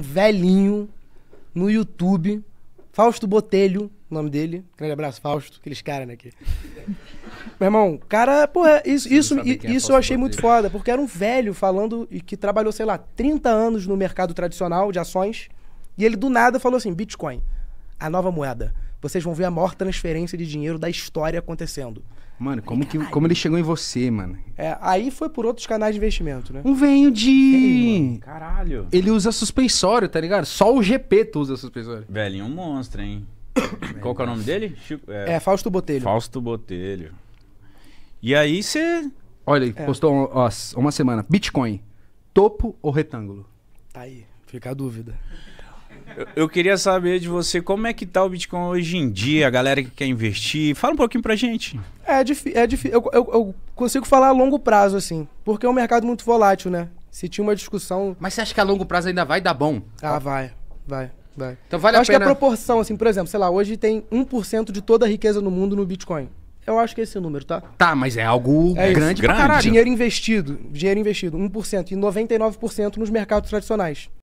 velhinho no YouTube, Fausto Botelho, o nome dele. Grande abraço, Fausto, aqueles caras, né? Aqui. Meu irmão, cara, porra, isso, isso, isso, é isso eu achei Botelho. muito foda, porque era um velho falando e que trabalhou, sei lá, 30 anos no mercado tradicional de ações, e ele do nada falou assim: Bitcoin a nova moeda. Vocês vão ver a maior transferência de dinheiro da história acontecendo. Mano, como, que, como ele chegou em você, mano? É, aí foi por outros canais de investimento, né? Um venho de. Ei, Caralho. Ele usa suspensório, tá ligado? Só o GP tu usa suspensório. Velhinho é um monstro, hein? Qual que é o nome dele? Chico, é... é, Fausto Botelho. Fausto Botelho. E aí você. Olha, ele é. postou ó, uma semana. Bitcoin, topo ou retângulo? Tá aí, fica a dúvida. Eu, eu queria saber de você como é que tá o Bitcoin hoje em dia, a galera que quer investir. Fala um pouquinho pra gente. É difícil. É Eu, eu, eu, consigo falar a longo prazo, assim, porque é um mercado muito volátil, né? Se tinha uma discussão. Mas você acha que a longo prazo ainda vai dar bom? Ah, vai, vai, vai. Então vale eu a acho pena. Acho que a proporção, assim, por exemplo, sei lá, hoje tem 1% de toda a riqueza no mundo no Bitcoin. Eu acho que é esse o número, tá? Tá, mas é algo é grande, grande. Dinheiro investido, dinheiro investido, 1%. E 99% nos mercados tradicionais.